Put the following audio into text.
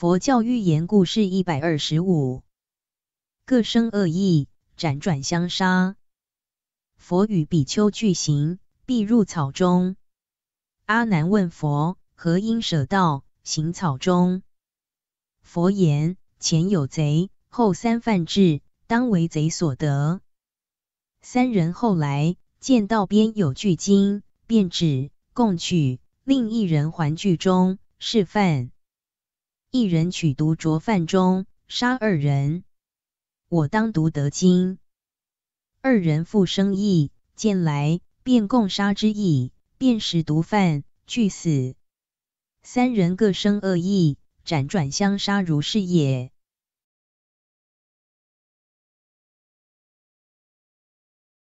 佛教寓言故事一百二十五，各生恶意，辗转相杀。佛与比丘俱行，必入草中。阿难问佛：何因舍道行草中？佛言：前有贼，后三犯至，当为贼所得。三人后来见道边有巨金，便止共取，另一人还巨中，示范。一人取毒着犯中，杀二人。我当独得金，二人复生意，见来便共杀之意，便使毒贩俱死。三人各生恶意，辗转相杀如是也。